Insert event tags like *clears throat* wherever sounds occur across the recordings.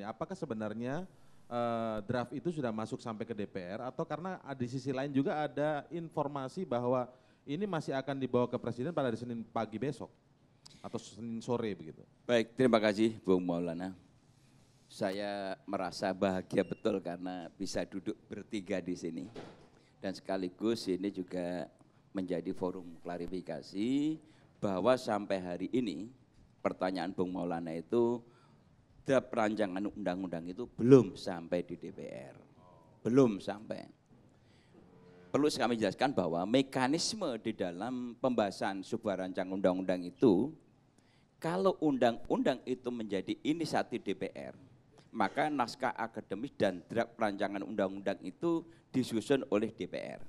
Ya, apakah sebenarnya uh, draft itu sudah masuk sampai ke DPR atau karena di sisi lain juga ada informasi bahwa ini masih akan dibawa ke Presiden pada hari Senin pagi besok atau Senin sore begitu? Baik, terima kasih Bung Maulana. Saya merasa bahagia betul karena bisa duduk bertiga di sini. Dan sekaligus ini juga menjadi forum klarifikasi bahwa sampai hari ini pertanyaan Bung Maulana itu ada perancangan undang-undang itu belum sampai di DPR. Belum sampai. Perlu kami jelaskan bahwa mekanisme di dalam pembahasan sebuah rancangan undang-undang itu, kalau undang-undang itu menjadi inisiatif DPR, maka naskah akademis dan draft perancangan undang-undang itu disusun oleh DPR.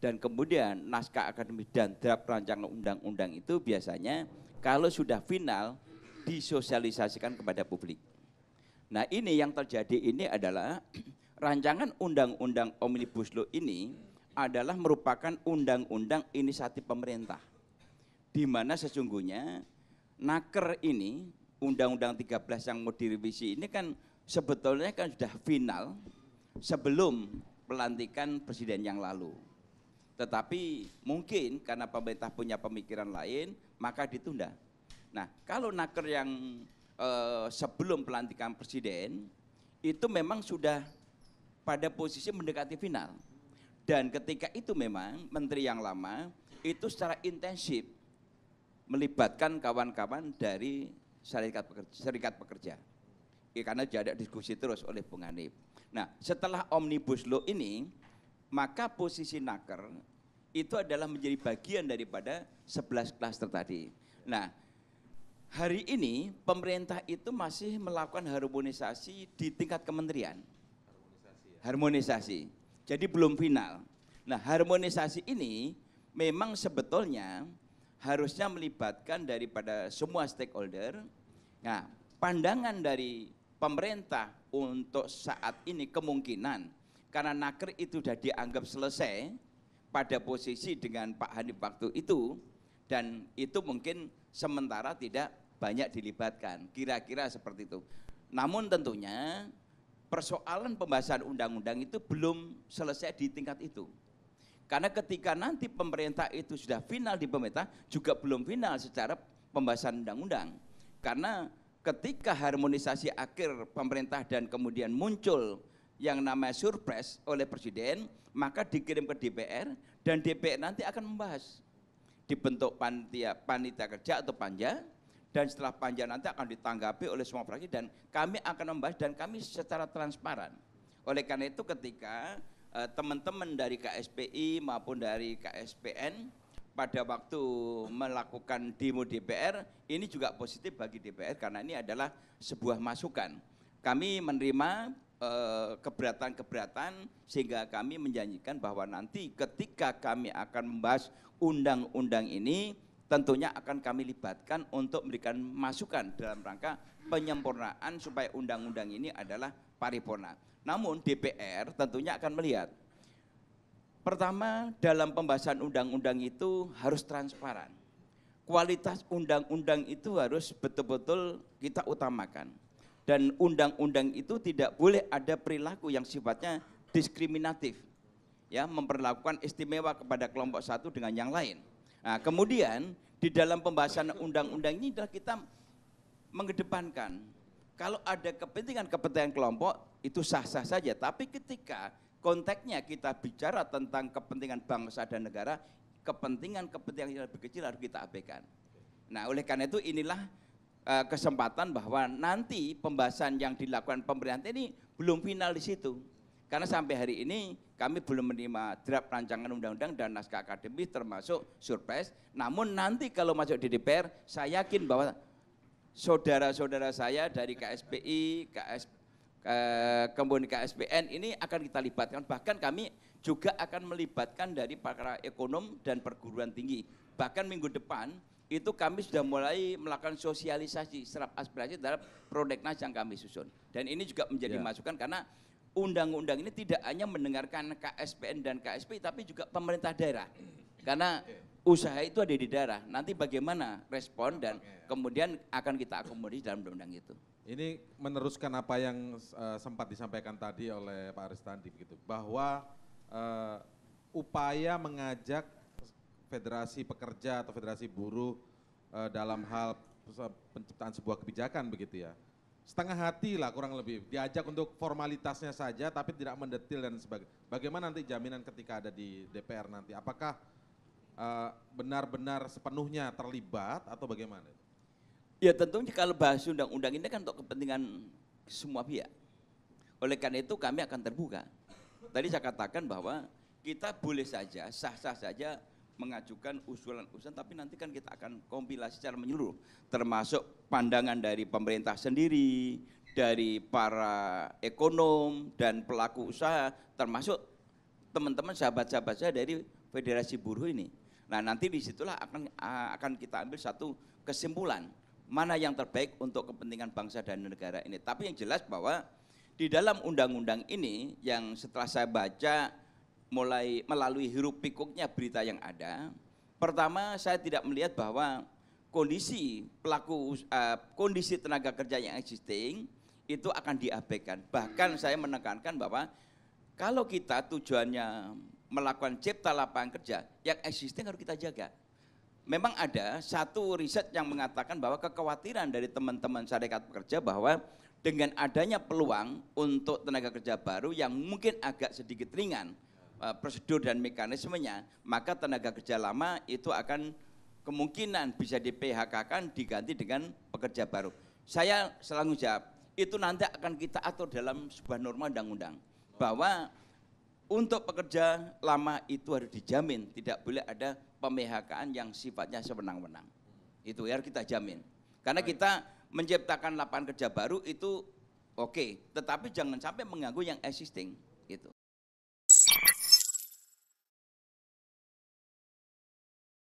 Dan kemudian naskah akademis dan draft perancangan undang-undang itu biasanya kalau sudah final disosialisasikan kepada publik. Nah ini yang terjadi ini adalah *clears throat* rancangan undang-undang Omnibus Law ini adalah merupakan undang-undang inisiatif pemerintah. Di mana sesungguhnya naker ini, undang-undang 13 yang mau direvisi ini kan sebetulnya kan sudah final sebelum pelantikan presiden yang lalu. Tetapi mungkin karena pemerintah punya pemikiran lain, maka ditunda. Nah, kalau naker yang eh, sebelum pelantikan presiden itu memang sudah pada posisi mendekati final. Dan ketika itu memang menteri yang lama itu secara intensif melibatkan kawan-kawan dari serikat pekerja, serikat pekerja. Ya, karena jadi diskusi terus oleh Bung Hanif. Nah, setelah Omnibus Law ini, maka posisi naker itu adalah menjadi bagian daripada 11 klaster tadi. Nah, hari ini pemerintah itu masih melakukan harmonisasi di tingkat kementerian. Harmonisasi. Ya. harmonisasi. Jadi belum final. Nah, harmonisasi ini memang sebetulnya harusnya melibatkan daripada semua stakeholder. Nah, pandangan dari pemerintah untuk saat ini kemungkinan karena naker itu sudah dianggap selesai pada posisi dengan Pak Hanif waktu itu dan itu mungkin sementara tidak banyak dilibatkan. Kira-kira seperti itu. Namun tentunya persoalan pembahasan undang-undang itu belum selesai di tingkat itu. Karena ketika nanti pemerintah itu sudah final di pemerintah, juga belum final secara pembahasan undang-undang. Karena ketika harmonisasi akhir pemerintah dan kemudian muncul yang namanya surprise oleh presiden, maka dikirim ke DPR dan DPR nanti akan membahas dibentuk panitia, panitia kerja atau panja dan setelah panjang nanti akan ditanggapi oleh semua fraksi dan kami akan membahas dan kami secara transparan. Oleh karena itu ketika eh, teman-teman uh, dari KSPI maupun dari KSPN pada waktu melakukan demo DPR ini juga positif bagi DPR karena ini adalah sebuah masukan. Kami menerima eh, keberatan-keberatan sehingga kami menjanjikan bahwa nanti ketika kami akan membahas undang-undang ini tentunya akan kami libatkan untuk memberikan masukan dalam rangka penyempurnaan supaya undang-undang ini adalah paripurna. Namun DPR tentunya akan melihat Pertama, dalam pembahasan undang-undang itu harus transparan. Kualitas undang-undang itu harus betul-betul kita utamakan. Dan undang-undang itu tidak boleh ada perilaku yang sifatnya diskriminatif. Ya, memperlakukan istimewa kepada kelompok satu dengan yang lain. Nah, kemudian di dalam pembahasan undang-undang ini adalah kita mengedepankan kalau ada kepentingan-kepentingan kelompok itu sah-sah saja, tapi ketika konteksnya kita bicara tentang kepentingan bangsa dan negara, kepentingan-kepentingan yang lebih kecil harus kita abaikan. Nah, oleh karena itu inilah uh, kesempatan bahwa nanti pembahasan yang dilakukan pemerintah ini belum final di situ. Karena sampai hari ini kami belum menerima draft rancangan undang-undang dan naskah akademis termasuk surpres. Namun nanti kalau masuk di DPR, saya yakin bahwa saudara-saudara saya dari KSPI, KS, eh, kemudian KSPN ini akan kita libatkan. Bahkan kami juga akan melibatkan dari para ekonom dan perguruan tinggi. Bahkan minggu depan itu kami sudah mulai melakukan sosialisasi serap aspirasi terhadap produk yang kami susun. Dan ini juga menjadi ya. masukan karena undang-undang ini tidak hanya mendengarkan KSPN dan KSP, tapi juga pemerintah daerah. Karena usaha itu ada di daerah. Nanti bagaimana respon dan kemudian akan kita akomodasi dalam undang-undang itu. Ini meneruskan apa yang uh, sempat disampaikan tadi oleh Pak Aristandi begitu, bahwa uh, upaya mengajak federasi pekerja atau federasi buruh uh, dalam hal penciptaan sebuah kebijakan begitu ya setengah hati lah kurang lebih diajak untuk formalitasnya saja tapi tidak mendetil dan sebagainya. Bagaimana nanti jaminan ketika ada di DPR nanti? Apakah eh, benar-benar uh, sepenuhnya terlibat atau bagaimana? Ya tentunya kalau bahas undang-undang ini kan untuk kepentingan semua pihak. Oleh karena itu kami akan terbuka. Tadi saya katakan bahwa kita boleh saja, sah-sah saja mengajukan usulan-usulan tapi nanti kan kita akan kompilasi secara menyeluruh termasuk pandangan dari pemerintah sendiri, dari para ekonom dan pelaku usaha termasuk teman-teman sahabat-sahabat saya dari Federasi Buruh ini. Nah, nanti disitulah akan ah, akan kita ambil satu kesimpulan mana yang terbaik untuk kepentingan bangsa dan negara ini. Tapi yang jelas bahwa di dalam undang-undang ini yang setelah saya baca mulai melalui hirup pikuknya berita yang ada. Pertama, saya tidak melihat bahwa kondisi pelaku uh, kondisi tenaga kerja yang existing itu akan diabaikan. Bahkan saya menekankan bahwa kalau kita tujuannya melakukan cipta lapangan kerja, yang existing harus kita jaga. Memang ada satu riset yang mengatakan bahwa kekhawatiran dari teman-teman syarikat pekerja bahwa dengan adanya peluang untuk tenaga kerja baru yang mungkin agak sedikit ringan, Eh, prosedur dan mekanismenya, maka tenaga kerja lama itu akan kemungkinan bisa di PHK kan diganti dengan pekerja baru. Saya selalu jawab, itu nanti akan kita atur dalam sebuah norma undang-undang bahwa untuk pekerja lama itu harus dijamin tidak boleh ada pemihkaan yang sifatnya sewenang-wenang. Itu ya kita jamin. Karena kita menciptakan lapangan kerja baru itu oke, okay, tetapi jangan sampai mengganggu yang existing.